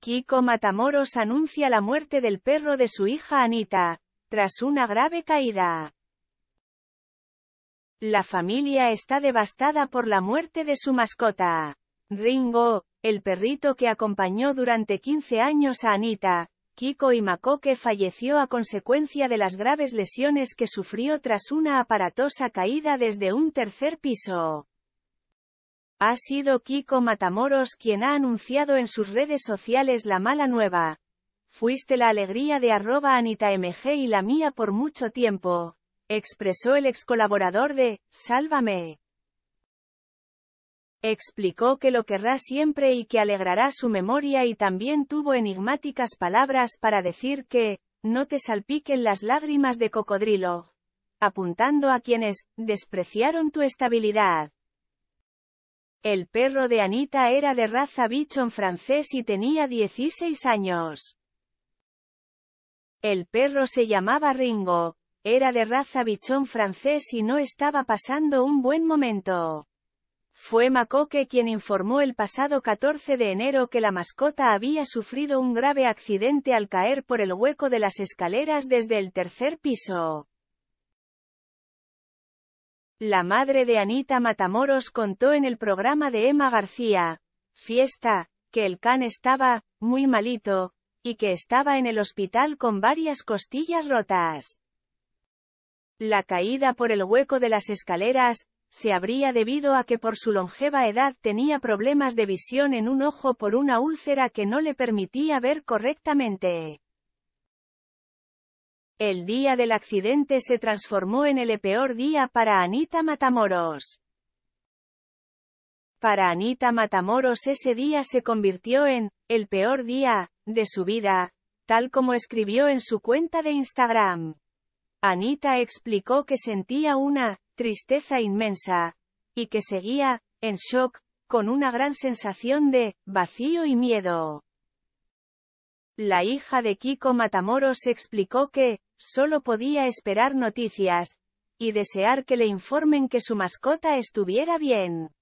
Kiko Matamoros anuncia la muerte del perro de su hija Anita, tras una grave caída. La familia está devastada por la muerte de su mascota. Ringo, el perrito que acompañó durante 15 años a Anita, Kiko y Makoke falleció a consecuencia de las graves lesiones que sufrió tras una aparatosa caída desde un tercer piso. Ha sido Kiko Matamoros quien ha anunciado en sus redes sociales la mala nueva. Fuiste la alegría de arroba AnitaMG y la mía por mucho tiempo, expresó el ex colaborador de Sálvame. Explicó que lo querrá siempre y que alegrará su memoria y también tuvo enigmáticas palabras para decir que, no te salpiquen las lágrimas de cocodrilo. Apuntando a quienes, despreciaron tu estabilidad. El perro de Anita era de raza bichón francés y tenía 16 años. El perro se llamaba Ringo, era de raza bichón francés y no estaba pasando un buen momento. Fue Macoque quien informó el pasado 14 de enero que la mascota había sufrido un grave accidente al caer por el hueco de las escaleras desde el tercer piso. La madre de Anita Matamoros contó en el programa de Emma García, Fiesta, que el can estaba, muy malito, y que estaba en el hospital con varias costillas rotas. La caída por el hueco de las escaleras, se habría debido a que por su longeva edad tenía problemas de visión en un ojo por una úlcera que no le permitía ver correctamente. El día del accidente se transformó en el peor día para Anita Matamoros. Para Anita Matamoros ese día se convirtió en, el peor día, de su vida, tal como escribió en su cuenta de Instagram. Anita explicó que sentía una, tristeza inmensa, y que seguía, en shock, con una gran sensación de, vacío y miedo. La hija de Kiko Matamoros explicó que, solo podía esperar noticias, y desear que le informen que su mascota estuviera bien.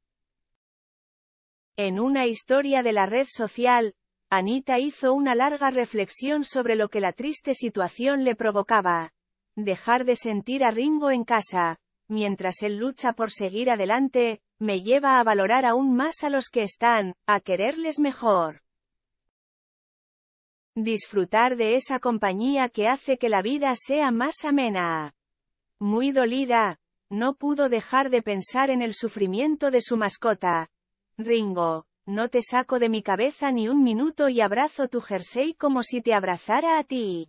En una historia de la red social, Anita hizo una larga reflexión sobre lo que la triste situación le provocaba. Dejar de sentir a Ringo en casa, mientras él lucha por seguir adelante, me lleva a valorar aún más a los que están, a quererles mejor. Disfrutar de esa compañía que hace que la vida sea más amena. Muy dolida, no pudo dejar de pensar en el sufrimiento de su mascota. Ringo, no te saco de mi cabeza ni un minuto y abrazo tu jersey como si te abrazara a ti.